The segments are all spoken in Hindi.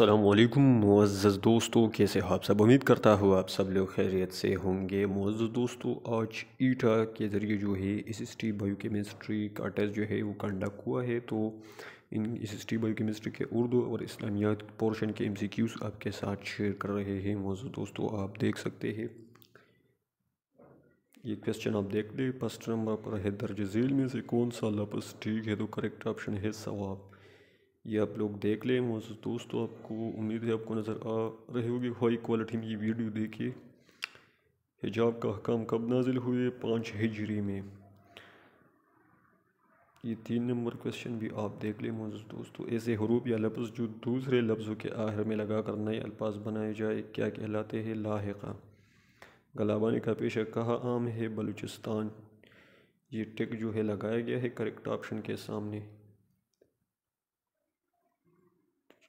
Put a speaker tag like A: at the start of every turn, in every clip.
A: अल्लाम मुआज़ दोस्तों कैसे हो आप सब उम्मीद करता हूँ आप सब लोग खैरियत से होंगे मुआज़ दोस्तों आज ईटा के ज़रिए जो है S S T biochemistry का टेस्ट जो है वो कंडक्ट हुआ है तो इन S S T biochemistry के उर्दू और इस्लामियात पोर्शन के एम सी क्यूज़ आपके साथ शेयर कर रहे हैं मुआज़ दोस्तों आप देख सकते हैं ये क्वेश्चन आप देख लें फर्स्ट नंबर पर है दर्ज झील में से कौन सा लफ्स ठीक है तो करेक्ट ऑप्शन है सवाब ये आप लोग देख लें मोजूद दोस्तों आपको उम्मीद है आपको नज़र आ रही होगी हाई क्वालिटी में ये वीडियो देखिए हिजाब का हकाम कब नाजिल हुए पाँच हिजरी में ये तीन नंबर क्वेश्चन भी आप देख लें मोज़ दोस्तों ऐसे हरूप या लफ्ज़ जो दूसरे लफ्ज़ों के आहर में लगा कर नए अल्फाज बनाए जाए क्या कहलाते हैं लाहका गलाबानी का पेशा कहा आम है बलूचिस्तान ये टिक जो है लगाया गया है करेक्ट ऑप्शन के सामने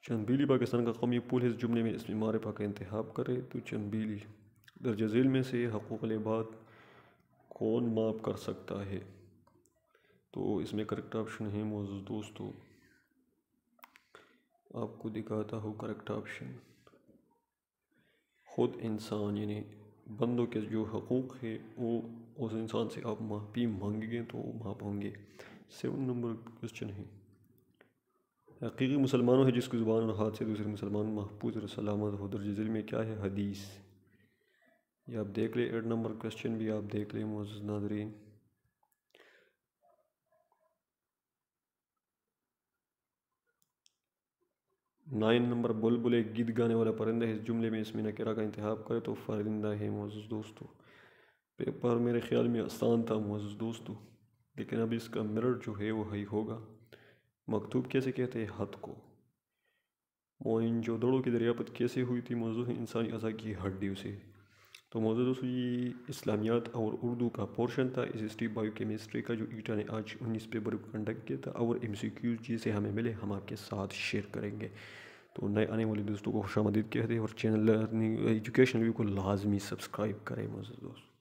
A: चंदबीली पाकिस्तान का कौमी पुल इस जुमले में इस पा का इंतहा करे तो चंदबीली दर्ज झेल में से हकूक़ लबाद कौन माप कर सकता है तो इसमें करेक्ट ऑप्शन है मोजू दोस्तों आपको दिखाता हूँ करेक्ट ऑप्शन ख़ुद इंसान यानी बंदों के जो हकूक़ है वो उस इंसान से आप माफ़ी मांगेंगे तो माफ होंगे सेवन नंबर क्वेश्चन है हकीकी मुसलमानों है जिसकी ज़ुबान और हाथ से दूसरे मुसलमान महफूज और सलामत हो दर्ज में क्या है हदीस ये आप देख लें एट नंबर क्वेश्चन भी आप देख लें मोज़ नाजरीन नाइन नंबर बुलबुल एक गीत गाने वाला परिंदा है इस जुमले में इसमें नकेरा का इंतहा करे तो फरिंदा है मोज़ दोस्तों पेपर मेरे ख्याल में आसान था मोज़ दोस्तों लेकिन अब इसका मिरर जो है वो हई होगा मकतूब कैसे कहते हैं हद को मोइन दड़ों की दरियापत कैसे हुई थी मौजूद इंसानी अज़ा की हड्डियों से तो मौजूद दोस्तों ये इस्लामियात और उर्दू का पोर्शन था इस हिस्ट्री बायो केमिस्ट्री का जो ईटा ने आज उन्नीस पेपर को कंडक्ट किया था और एम सी जी जिसे हमें मिले हम आपके साथ शेयर करेंगे तो नए आने वाले दोस्तों को खुशामदीद कहते हैं और चैनल लर्निंग एजुकेशन व्यू को लाजमी सब्सक्राइब करें मौजूद दोस्त